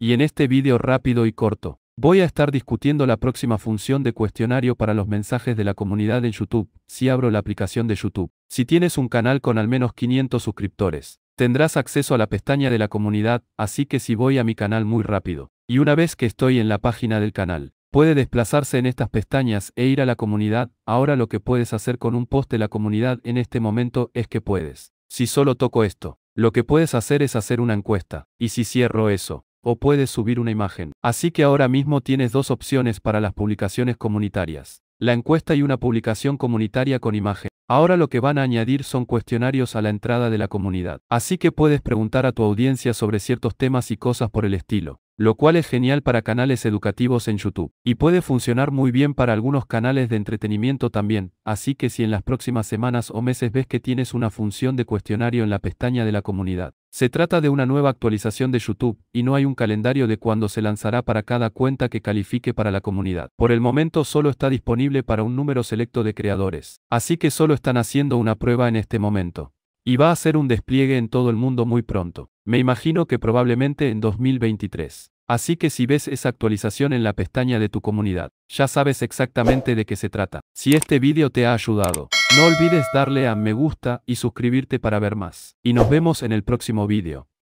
Y en este vídeo rápido y corto, voy a estar discutiendo la próxima función de cuestionario para los mensajes de la comunidad en YouTube, si abro la aplicación de YouTube. Si tienes un canal con al menos 500 suscriptores, tendrás acceso a la pestaña de la comunidad, así que si voy a mi canal muy rápido, y una vez que estoy en la página del canal, puede desplazarse en estas pestañas e ir a la comunidad, ahora lo que puedes hacer con un post de la comunidad en este momento es que puedes. Si solo toco esto, lo que puedes hacer es hacer una encuesta, y si cierro eso, o puedes subir una imagen. Así que ahora mismo tienes dos opciones para las publicaciones comunitarias. La encuesta y una publicación comunitaria con imagen. Ahora lo que van a añadir son cuestionarios a la entrada de la comunidad. Así que puedes preguntar a tu audiencia sobre ciertos temas y cosas por el estilo lo cual es genial para canales educativos en YouTube, y puede funcionar muy bien para algunos canales de entretenimiento también, así que si en las próximas semanas o meses ves que tienes una función de cuestionario en la pestaña de la comunidad, se trata de una nueva actualización de YouTube, y no hay un calendario de cuándo se lanzará para cada cuenta que califique para la comunidad. Por el momento solo está disponible para un número selecto de creadores, así que solo están haciendo una prueba en este momento. Y va a ser un despliegue en todo el mundo muy pronto. Me imagino que probablemente en 2023. Así que si ves esa actualización en la pestaña de tu comunidad, ya sabes exactamente de qué se trata. Si este vídeo te ha ayudado, no olvides darle a me gusta y suscribirte para ver más. Y nos vemos en el próximo vídeo.